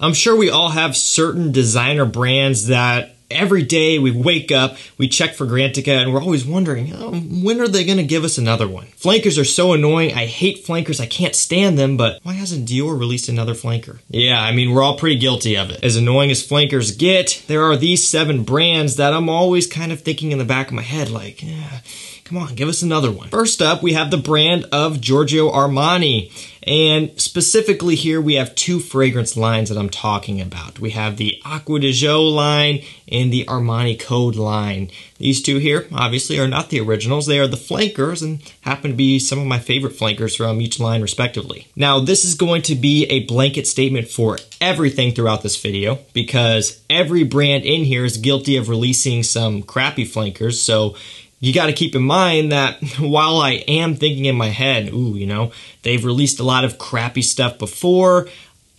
I'm sure we all have certain designer brands that every day we wake up, we check for Grantica, and we're always wondering, oh, when are they going to give us another one? Flankers are so annoying. I hate flankers. I can't stand them, but why hasn't Dior released another flanker? Yeah, I mean, we're all pretty guilty of it. As annoying as flankers get, there are these seven brands that I'm always kind of thinking in the back of my head, like, Come on, give us another one. First up, we have the brand of Giorgio Armani. And specifically here, we have two fragrance lines that I'm talking about. We have the Aqua de Jo line and the Armani Code line. These two here, obviously, are not the originals. They are the flankers and happen to be some of my favorite flankers from each line, respectively. Now, this is going to be a blanket statement for everything throughout this video because every brand in here is guilty of releasing some crappy flankers. So you got to keep in mind that while I am thinking in my head, ooh, you know, they've released a lot of crappy stuff before.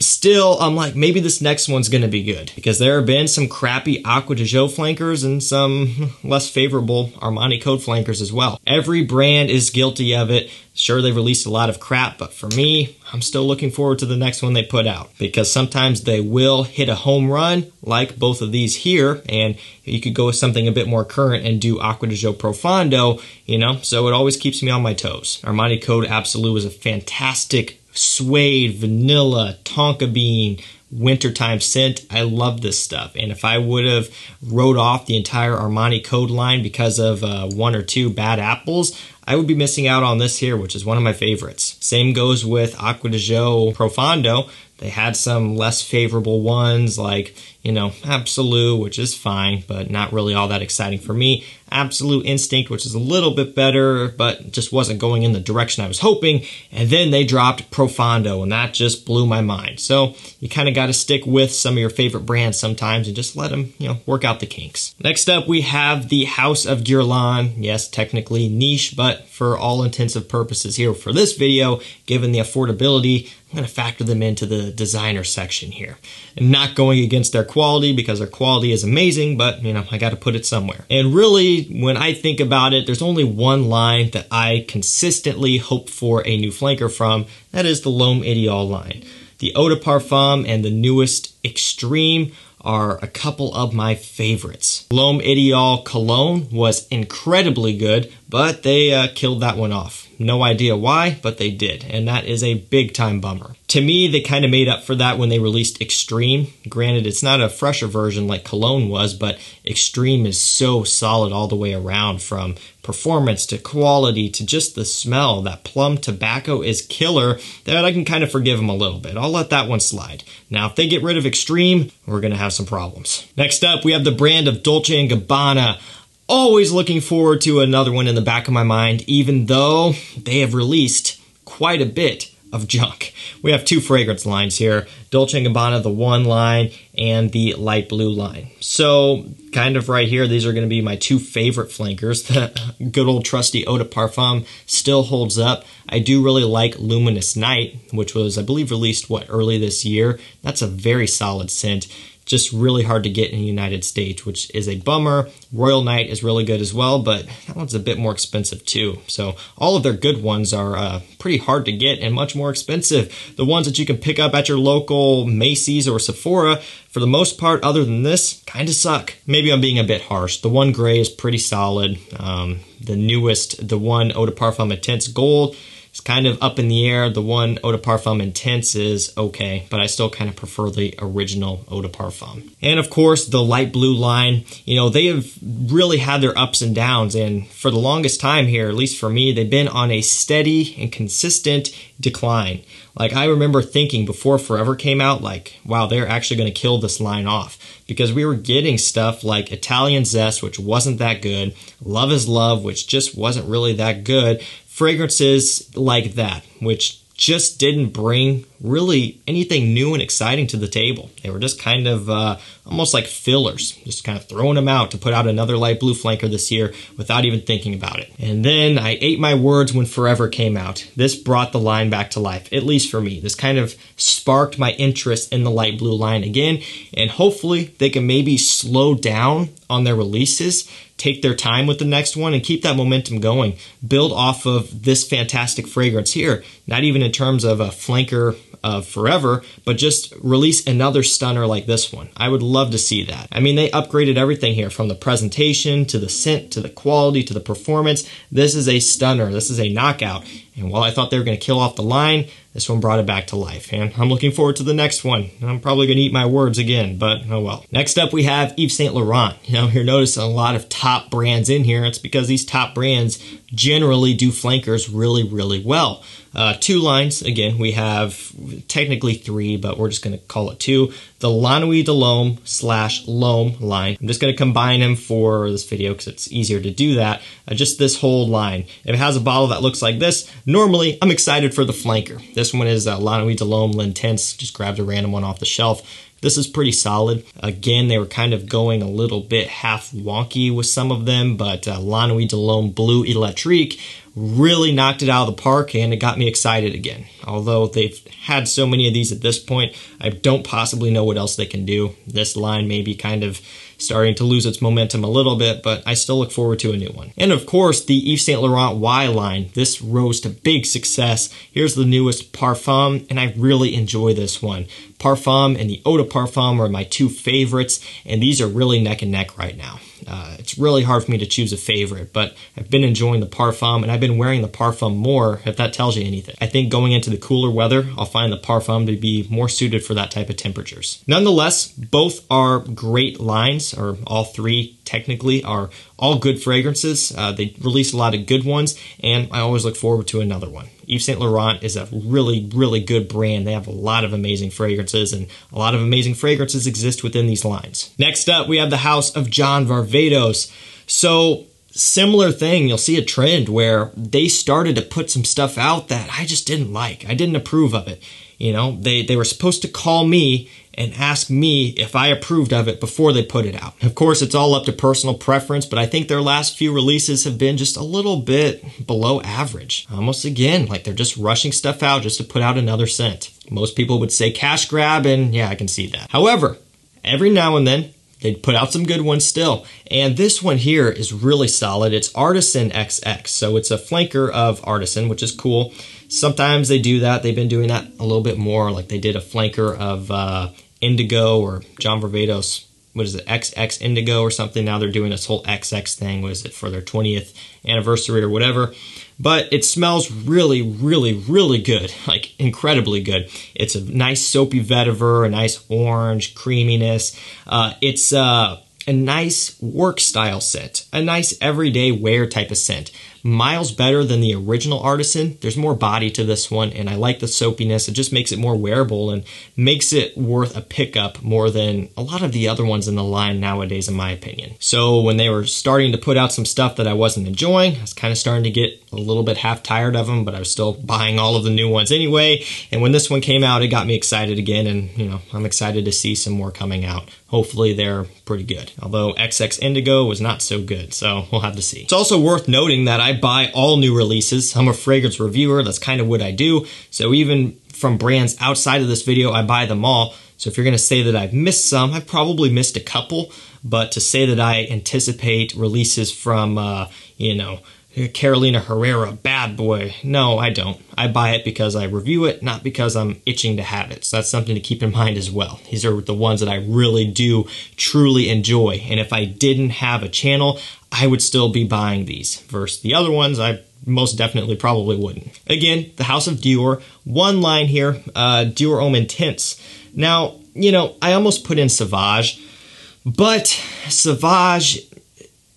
Still, I'm like, maybe this next one's going to be good because there have been some crappy Aqua de Joe flankers and some less favorable Armani Code flankers as well. Every brand is guilty of it. Sure, they've released a lot of crap, but for me, I'm still looking forward to the next one they put out because sometimes they will hit a home run like both of these here, and you could go with something a bit more current and do Aqua de Joe Profondo, you know, so it always keeps me on my toes. Armani Code Absolute is a fantastic suede, vanilla, tonka bean, wintertime scent. I love this stuff. And if I would have wrote off the entire Armani code line because of uh, one or two bad apples, I would be missing out on this here, which is one of my favorites. Same goes with Aqua de Jo Profondo. They had some less favorable ones like, you know, Absolute, which is fine, but not really all that exciting for me. Absolute Instinct, which is a little bit better, but just wasn't going in the direction I was hoping. And then they dropped Profondo, and that just blew my mind. So you kind of got to stick with some of your favorite brands sometimes and just let them, you know, work out the kinks. Next up, we have the House of Guerlain. Yes, technically niche, but for all intensive purposes here for this video, given the affordability, I'm going to factor them into the designer section here. And not going against their quality because their quality is amazing, but you know, I gotta put it somewhere. And really, when I think about it, there's only one line that I consistently hope for a new flanker from, that is the Loam Idéal line. The Eau de Parfum and the newest Extreme are a couple of my favorites. Loam Idéal Cologne was incredibly good, but they uh, killed that one off. No idea why, but they did, and that is a big time bummer. To me, they kind of made up for that when they released Extreme. Granted, it's not a fresher version like Cologne was, but Extreme is so solid all the way around from performance to quality to just the smell. That plum tobacco is killer that I can kind of forgive them a little bit. I'll let that one slide. Now, if they get rid of Extreme, we're going to have some problems. Next up, we have the brand of Dolce & Gabbana always looking forward to another one in the back of my mind, even though they have released quite a bit of junk. We have two fragrance lines here, Dolce & Gabbana, the one line, and the light blue line. So kind of right here, these are gonna be my two favorite flankers. The good old trusty Eau de Parfum still holds up. I do really like Luminous Night, which was, I believe, released, what, early this year. That's a very solid scent just really hard to get in the United States, which is a bummer. Royal Knight is really good as well, but that one's a bit more expensive too. So all of their good ones are uh, pretty hard to get and much more expensive. The ones that you can pick up at your local Macy's or Sephora, for the most part, other than this, kind of suck. Maybe I'm being a bit harsh. The one gray is pretty solid. Um, the newest, the one Eau de Parfum Intense Gold, it's kind of up in the air. The one Eau de Parfum Intense is okay, but I still kind of prefer the original Eau de Parfum. And of course, the light blue line, you know, they have really had their ups and downs. And for the longest time here, at least for me, they've been on a steady and consistent decline. Like I remember thinking before Forever came out, like, wow, they're actually going to kill this line off because we were getting stuff like Italian Zest, which wasn't that good, Love is Love, which just wasn't really that good fragrances like that, which just didn't bring really anything new and exciting to the table. They were just kind of uh, almost like fillers, just kind of throwing them out to put out another light blue flanker this year without even thinking about it. And then I ate my words when Forever came out. This brought the line back to life, at least for me. This kind of sparked my interest in the light blue line again, and hopefully they can maybe slow down on their releases take their time with the next one and keep that momentum going. Build off of this fantastic fragrance here, not even in terms of a flanker of forever, but just release another stunner like this one. I would love to see that. I mean, they upgraded everything here from the presentation to the scent to the quality to the performance. This is a stunner. This is a knockout. And while I thought they were going to kill off the line, this one brought it back to life. And I'm looking forward to the next one. I'm probably going to eat my words again, but oh well. Next up, we have Yves Saint Laurent. You know, you're noticing a lot of top brands in here. It's because these top brands generally do flankers really, really well. Uh, two lines, again, we have technically three, but we're just going to call it two. The Lanui de Loam slash Loam line. I'm just going to combine them for this video because it's easier to do that. Uh, just this whole line. If it has a bottle that looks like this, normally I'm excited for the flanker. This one is uh, Lanui de Loam Lintense. Just grabbed a random one off the shelf. This is pretty solid. Again, they were kind of going a little bit half wonky with some of them, but uh, Lanui Delhomme Blue Electrique really knocked it out of the park and it got me excited again. Although they've had so many of these at this point, I don't possibly know what else they can do. This line may be kind of starting to lose its momentum a little bit, but I still look forward to a new one. And of course, the Yves Saint Laurent Y line. This rose to big success. Here's the newest Parfum, and I really enjoy this one. Parfum and the Eau de Parfum are my two favorites, and these are really neck and neck right now. Uh, it's really hard for me to choose a favorite, but I've been enjoying the Parfum, and I've been wearing the Parfum more, if that tells you anything. I think going into the cooler weather, I'll find the Parfum to be more suited for that type of temperatures. Nonetheless, both are great lines or all three technically, are all good fragrances. Uh, they release a lot of good ones, and I always look forward to another one. Yves Saint Laurent is a really, really good brand. They have a lot of amazing fragrances, and a lot of amazing fragrances exist within these lines. Next up, we have the House of John Varvatos. So, similar thing you'll see a trend where they started to put some stuff out that i just didn't like i didn't approve of it you know they they were supposed to call me and ask me if I approved of it before they put it out. Of course, it's all up to personal preference, but I think their last few releases have been just a little bit below average. Almost again, like they're just rushing stuff out just to put out another cent. Most people would say cash grab, and yeah, I can see that. However, every now and then, they put out some good ones still. And this one here is really solid. It's Artisan XX. So it's a flanker of Artisan, which is cool. Sometimes they do that. They've been doing that a little bit more, like they did a flanker of uh, Indigo or John Varvatos. What is it, XX Indigo or something? Now they're doing this whole XX thing. Was it for their 20th anniversary or whatever? But it smells really, really, really good, like incredibly good. It's a nice soapy vetiver, a nice orange creaminess. Uh, it's uh, a nice work style scent, a nice everyday wear type of scent miles better than the original Artisan. There's more body to this one, and I like the soapiness. It just makes it more wearable and makes it worth a pickup more than a lot of the other ones in the line nowadays, in my opinion. So when they were starting to put out some stuff that I wasn't enjoying, I was kind of starting to get a little bit half tired of them, but I was still buying all of the new ones anyway. And when this one came out, it got me excited again, and you know, I'm excited to see some more coming out hopefully they're pretty good. Although XX Indigo was not so good, so we'll have to see. It's also worth noting that I buy all new releases. I'm a fragrance reviewer, that's kind of what I do. So even from brands outside of this video, I buy them all. So if you're gonna say that I've missed some, I have probably missed a couple, but to say that I anticipate releases from, uh, you know, Carolina Herrera, bad boy. No, I don't. I buy it because I review it, not because I'm itching to have it. So that's something to keep in mind as well. These are the ones that I really do truly enjoy. And if I didn't have a channel, I would still be buying these versus the other ones I most definitely probably wouldn't. Again, The House of Dior, one line here, uh, Dior Homme Tints. Now, you know, I almost put in Sauvage, but Sauvage,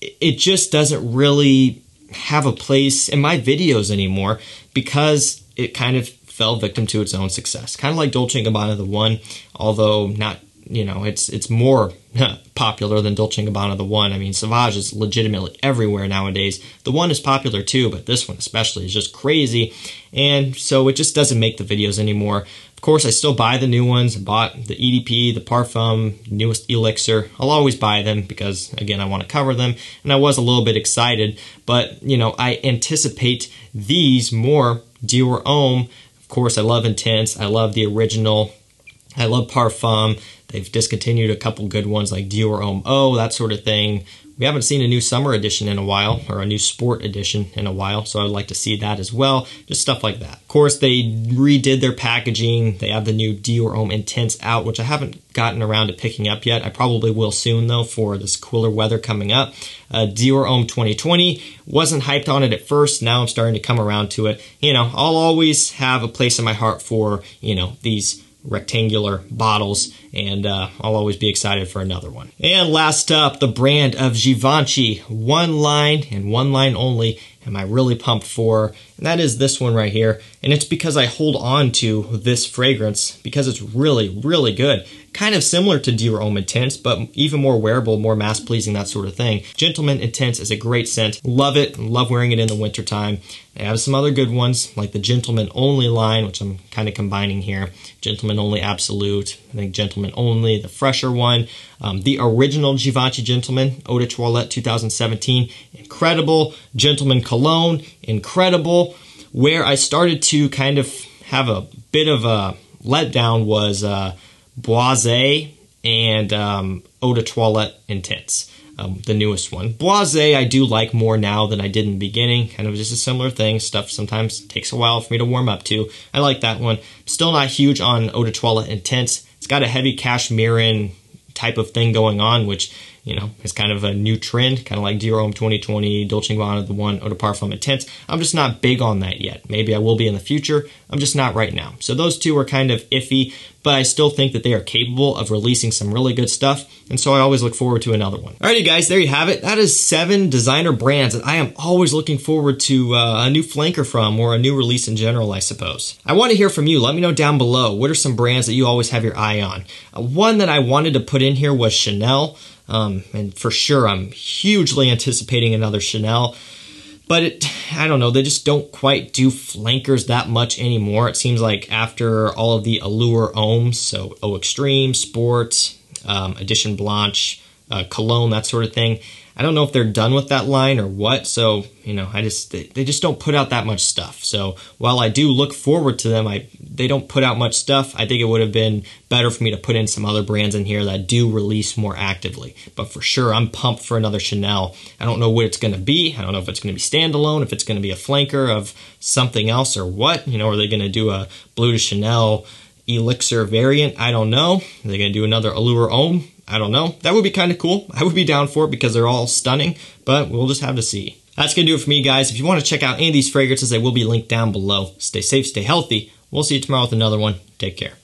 it just doesn't really have a place in my videos anymore because it kind of fell victim to its own success. Kind of like Dolce & Gabbana The One, although not, you know, it's it's more popular than Dolce & Gabbana The One. I mean, Sauvage is legitimately everywhere nowadays. The One is popular too, but this one especially is just crazy. And so it just doesn't make the videos anymore course, I still buy the new ones. I bought the EDP, the Parfum, newest Elixir. I'll always buy them because, again, I want to cover them. And I was a little bit excited, but, you know, I anticipate these more Dior Homme. Of course, I love Intense. I love the original. I love Parfum. They've discontinued a couple good ones like Dior Homme O, that sort of thing. We haven't seen a new summer edition in a while or a new sport edition in a while, so I would like to see that as well. Just stuff like that. Of course, they redid their packaging. They have the new Dior Homme Intense out, which I haven't gotten around to picking up yet. I probably will soon though for this cooler weather coming up. Uh, Dior Homme 2020 wasn't hyped on it at first. Now I'm starting to come around to it. You know, I'll always have a place in my heart for you know these rectangular bottles, and uh, I'll always be excited for another one. And last up, the brand of Givenchy, one line and one line only am I really pumped for, and that is this one right here. And it's because I hold on to this fragrance because it's really, really good kind of similar to DROM Intense, but even more wearable, more mass pleasing, that sort of thing. Gentleman Intense is a great scent. Love it. Love wearing it in the wintertime. They have some other good ones like the Gentleman Only line, which I'm kind of combining here. Gentleman Only Absolute, I think Gentleman Only, the fresher one. Um, the original Givenchy Gentleman, Eau de Toilette 2017, incredible. Gentleman Cologne, incredible. Where I started to kind of have a bit of a letdown was uh, Boise and um, Eau de Toilette Intense, um, the newest one. Boise I do like more now than I did in the beginning. Kind of just a similar thing. Stuff sometimes takes a while for me to warm up to. I like that one. Still not huge on Eau de Toilette Intense. It's got a heavy cashmere in type of thing going on, which you know, it's kind of a new trend, kind of like Dior Homme 2020, Dolce & Gabbana, the one, Eau de Parfum Intense. I'm just not big on that yet. Maybe I will be in the future. I'm just not right now. So those two are kind of iffy, but I still think that they are capable of releasing some really good stuff. And so I always look forward to another one. Alrighty guys, there you have it. That is seven designer brands that I am always looking forward to uh, a new flanker from or a new release in general, I suppose. I want to hear from you. Let me know down below. What are some brands that you always have your eye on? Uh, one that I wanted to put in here was Chanel. Um, and for sure, I'm hugely anticipating another Chanel. But it, I don't know, they just don't quite do flankers that much anymore. It seems like after all of the Allure Ohms, so O Extreme, Sport, um, Edition Blanche, uh, Cologne, that sort of thing, I don't know if they're done with that line or what. So, you know, I just, they, they just don't put out that much stuff. So while I do look forward to them, I they don't put out much stuff. I think it would have been better for me to put in some other brands in here that do release more actively. But for sure, I'm pumped for another Chanel. I don't know what it's going to be. I don't know if it's going to be standalone, if it's going to be a flanker of something else or what. You know, are they going to do a Blue to Chanel Elixir variant? I don't know. Are they going to do another Allure Ohm? I don't know. That would be kind of cool. I would be down for it because they're all stunning, but we'll just have to see. That's going to do it for me, guys. If you want to check out any of these fragrances, they will be linked down below. Stay safe, stay healthy. We'll see you tomorrow with another one. Take care.